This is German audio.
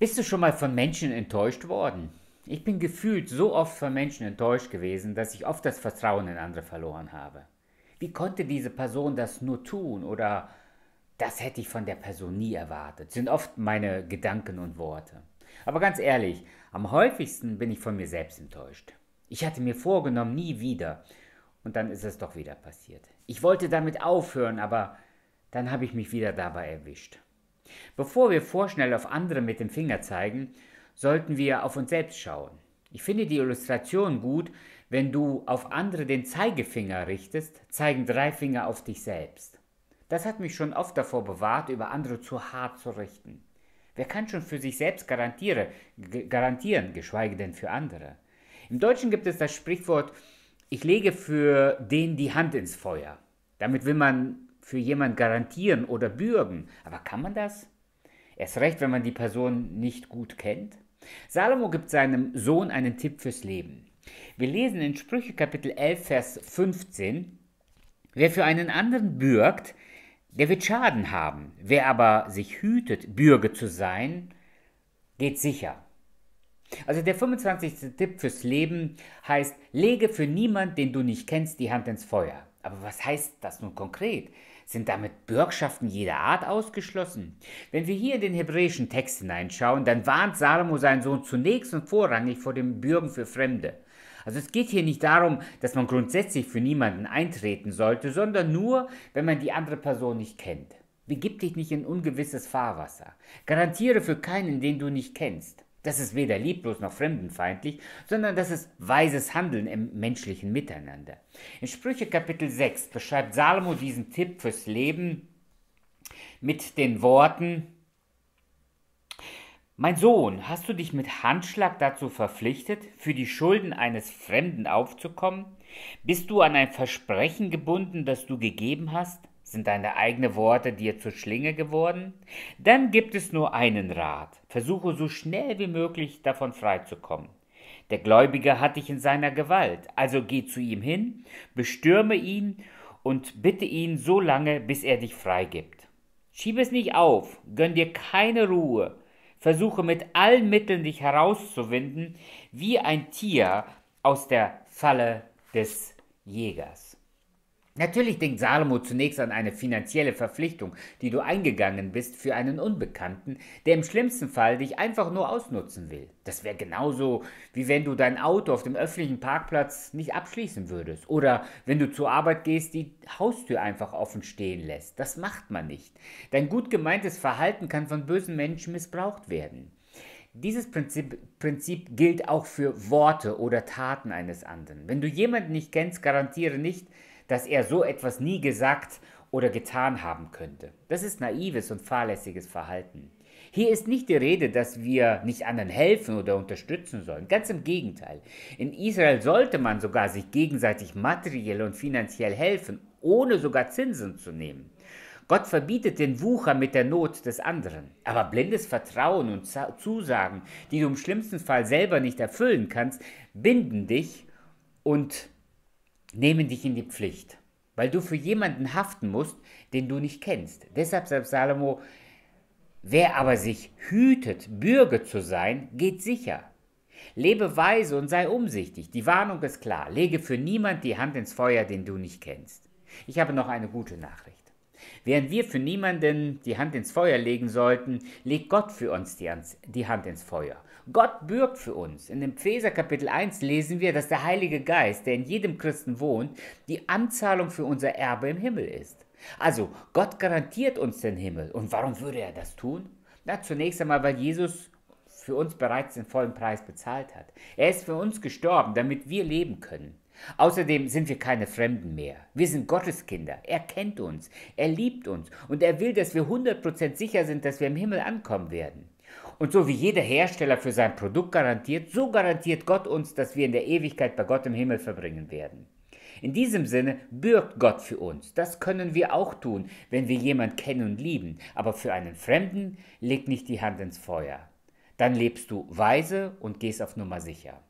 Bist du schon mal von Menschen enttäuscht worden? Ich bin gefühlt so oft von Menschen enttäuscht gewesen, dass ich oft das Vertrauen in andere verloren habe. Wie konnte diese Person das nur tun oder das hätte ich von der Person nie erwartet, sind oft meine Gedanken und Worte. Aber ganz ehrlich, am häufigsten bin ich von mir selbst enttäuscht. Ich hatte mir vorgenommen, nie wieder. Und dann ist es doch wieder passiert. Ich wollte damit aufhören, aber dann habe ich mich wieder dabei erwischt. Bevor wir vorschnell auf andere mit dem Finger zeigen, sollten wir auf uns selbst schauen. Ich finde die Illustration gut, wenn du auf andere den Zeigefinger richtest, zeigen drei Finger auf dich selbst. Das hat mich schon oft davor bewahrt, über andere zu hart zu richten. Wer kann schon für sich selbst garantieren, geschweige denn für andere? Im Deutschen gibt es das Sprichwort, ich lege für den die Hand ins Feuer. Damit will man für jemand garantieren oder bürgen. Aber kann man das? Erst recht, wenn man die Person nicht gut kennt. Salomo gibt seinem Sohn einen Tipp fürs Leben. Wir lesen in Sprüche Kapitel 11, Vers 15, wer für einen anderen bürgt, der wird Schaden haben. Wer aber sich hütet, Bürge zu sein, geht sicher. Also der 25. Tipp fürs Leben heißt, lege für niemand, den du nicht kennst, die Hand ins Feuer. Aber was heißt das nun konkret? Sind damit Bürgschaften jeder Art ausgeschlossen? Wenn wir hier in den hebräischen Text hineinschauen, dann warnt Salomo seinen Sohn zunächst und vorrangig vor dem Bürgen für Fremde. Also es geht hier nicht darum, dass man grundsätzlich für niemanden eintreten sollte, sondern nur, wenn man die andere Person nicht kennt. Begib dich nicht in ungewisses Fahrwasser. Garantiere für keinen, den du nicht kennst. Das ist weder lieblos noch fremdenfeindlich, sondern das ist weises Handeln im menschlichen Miteinander. In Sprüche Kapitel 6 beschreibt Salomo diesen Tipp fürs Leben mit den Worten, mein Sohn, hast du dich mit Handschlag dazu verpflichtet, für die Schulden eines Fremden aufzukommen? Bist du an ein Versprechen gebunden, das du gegeben hast? Sind deine eigenen Worte dir zur Schlinge geworden? Dann gibt es nur einen Rat versuche so schnell wie möglich davon freizukommen. Der Gläubige hat dich in seiner Gewalt, also geh zu ihm hin, bestürme ihn und bitte ihn so lange, bis er dich freigibt. Schieb es nicht auf, gönn dir keine Ruhe, versuche mit allen Mitteln dich herauszuwinden, wie ein Tier aus der Falle des Jägers. Natürlich denkt Salomo zunächst an eine finanzielle Verpflichtung, die du eingegangen bist für einen Unbekannten, der im schlimmsten Fall dich einfach nur ausnutzen will. Das wäre genauso, wie wenn du dein Auto auf dem öffentlichen Parkplatz nicht abschließen würdest oder wenn du zur Arbeit gehst, die Haustür einfach offen stehen lässt. Das macht man nicht. Dein gut gemeintes Verhalten kann von bösen Menschen missbraucht werden. Dieses Prinzip, Prinzip, gilt auch für Worte oder Taten eines anderen. Wenn du jemanden nicht kennst, garantiere nicht, dass er so etwas nie gesagt oder getan haben könnte. Das ist naives und fahrlässiges Verhalten. Hier ist nicht die Rede, dass wir nicht anderen helfen oder unterstützen sollen. Ganz im Gegenteil. In Israel sollte man sogar sich gegenseitig materiell und finanziell helfen, ohne sogar Zinsen zu nehmen. Gott verbietet den Wucher mit der Not des anderen. Aber blindes Vertrauen und Zusagen, die du im schlimmsten Fall selber nicht erfüllen kannst, binden dich und nehmen dich in die Pflicht, weil du für jemanden haften musst, den du nicht kennst. Deshalb sagt Salomo, wer aber sich hütet, Bürger zu sein, geht sicher. Lebe weise und sei umsichtig. Die Warnung ist klar. Lege für niemand die Hand ins Feuer, den du nicht kennst. Ich habe noch eine gute Nachricht. Während wir für niemanden die Hand ins Feuer legen sollten, legt Gott für uns die, Hand ins Feuer. Gott bürgt für uns. In dem Epheser Kapitel 1 lesen wir, dass der Heilige Geist, der in jedem Christen wohnt, die Anzahlung für unser Erbe im Himmel ist. Also, Gott garantiert uns den Himmel. Und warum würde er das tun? Na, zunächst einmal, weil Jesus für uns bereits den vollen Preis bezahlt hat. Er ist für uns gestorben, damit wir leben können. Außerdem sind wir keine Fremden mehr. Wir sind Gottes Kinder. Er kennt uns, er liebt uns und er will, dass wir 100% sicher sind, dass wir im Himmel ankommen werden. Und so wie jeder Hersteller für sein Produkt garantiert, so garantiert Gott uns, dass wir in der Ewigkeit bei Gott im Himmel verbringen werden. In diesem Sinne bürgt Gott für uns. Das können wir auch tun, wenn wir jemand kennen und lieben. Aber für einen Fremden leg nicht die Hand ins Feuer. Dann lebst du weise und gehst auf Nummer sicher.